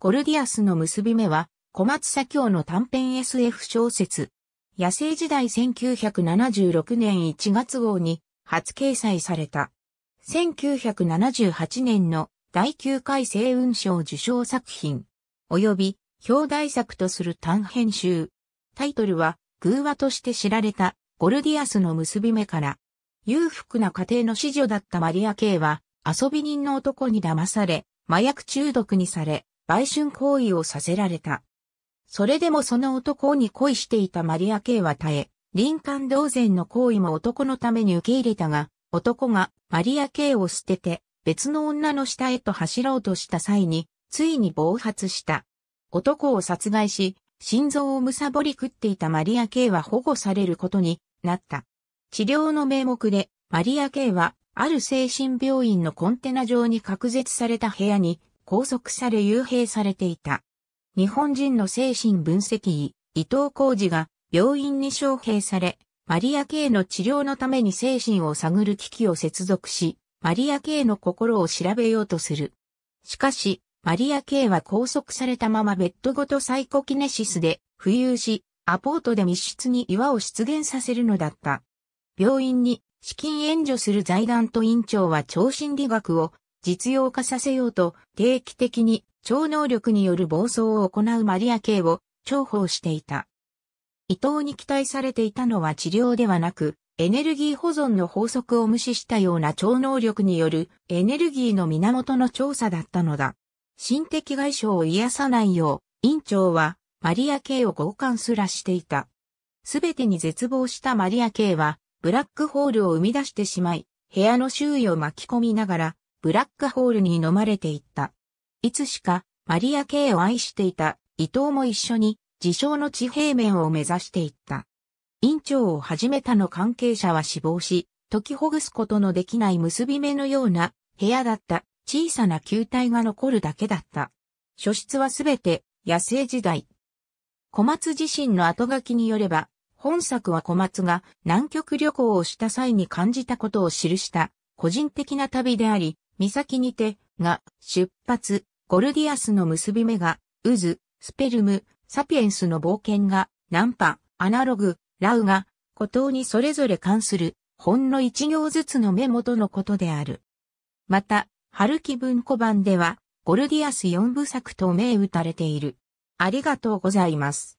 ゴルディアスの結び目は、小松左京の短編 SF 小説、野生時代1976年1月号に初掲載された。1978年の第9回星雲賞受賞作品、及び表題作とする短編集。タイトルは、偶話として知られたゴルディアスの結び目から、裕福な家庭の子女だったマリア・ケイは、遊び人の男に騙され、麻薬中毒にされ、売春行為をさせられた。それでもその男に恋していたマリア・ケイは耐え、林間同然の行為も男のために受け入れたが、男がマリア・ケイを捨てて別の女の下へと走ろうとした際に、ついに暴発した。男を殺害し、心臓をむさぼり食っていたマリア・ケイは保護されることになった。治療の名目で、マリア・ケイは、ある精神病院のコンテナ上に隔絶された部屋に拘束され幽閉されていた。日本人の精神分析医、伊藤浩二が病院に招聘され、マリア K の治療のために精神を探る機器を接続し、マリア K の心を調べようとする。しかし、マリア K は拘束されたままベッドごとサイコキネシスで浮遊し、アポートで密室に岩を出現させるのだった。病院に資金援助する財団と院長は超心理学を実用化させようと定期的に超能力による暴走を行うマリア・系を重宝していた。伊藤に期待されていたのは治療ではなく、エネルギー保存の法則を無視したような超能力によるエネルギーの源の調査だったのだ。心的外傷を癒さないよう、院長はマリア・系を強姦すらしていた。すべてに絶望したマリア・系は、ブラックホールを生み出してしまい、部屋の周囲を巻き込みながら、ブラックホールに飲まれていった。いつしか、マリア・ケイを愛していた伊藤も一緒に、自称の地平面を目指していった。院長を始めたの関係者は死亡し、解きほぐすことのできない結び目のような部屋だった小さな球体が残るだけだった。書室はすべて野生時代。小松自身の後書きによれば、本作は小松が南極旅行をした際に感じたことを記した個人的な旅であり、岬にて、が、出発、ゴルディアスの結び目が、渦、スペルム、サピエンスの冒険が、ナンパ、アナログ、ラウが、孤島にそれぞれ関する、ほんの一行ずつのメモとのことである。また、春木文庫版では、ゴルディアス4部作と銘打たれている。ありがとうございます。